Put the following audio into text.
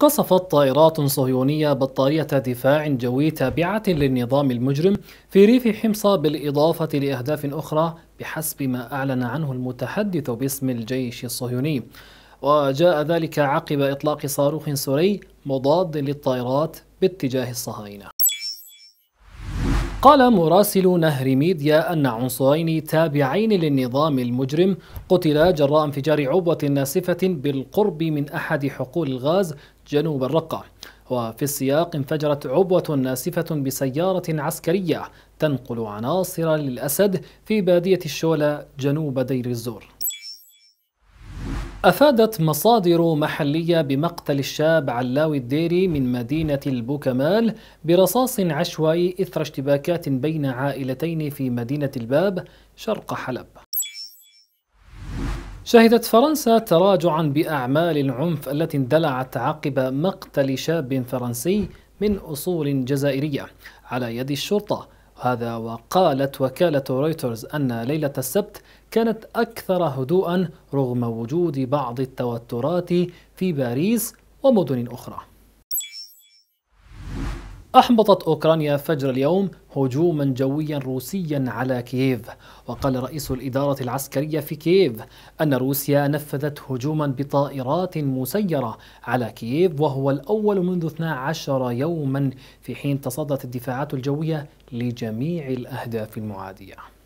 قصفت طائرات صهيونية بطارية دفاع جوي تابعة للنظام المجرم في ريف حمص بالإضافة لأهداف أخرى بحسب ما أعلن عنه المتحدث باسم الجيش الصهيوني وجاء ذلك عقب إطلاق صاروخ سوري مضاد للطائرات باتجاه الصهاينة قال مراسل نهر ميديا أن عنصرين تابعين للنظام المجرم قتلا جراء انفجار عبوة ناسفة بالقرب من أحد حقول الغاز جنوب الرقة وفي السياق انفجرت عبوة ناسفة بسيارة عسكرية تنقل عناصر للأسد في بادية الشولة جنوب دير الزور أفادت مصادر محلية بمقتل الشاب علاوي الديري من مدينة البوكمال برصاص عشوائي إثر اشتباكات بين عائلتين في مدينة الباب شرق حلب شهدت فرنسا تراجعا بأعمال العنف التي اندلعت عقب مقتل شاب فرنسي من أصول جزائرية على يد الشرطة هذا وقالت وكالة رويترز أن ليلة السبت كانت أكثر هدوءا رغم وجود بعض التوترات في باريس ومدن أخرى أحبطت أوكرانيا فجر اليوم هجوما جويا روسيا على كييف وقال رئيس الإدارة العسكرية في كييف أن روسيا نفذت هجوما بطائرات مسيرة على كييف وهو الأول منذ 12 يوما في حين تصدت الدفاعات الجوية لجميع الأهداف المعادية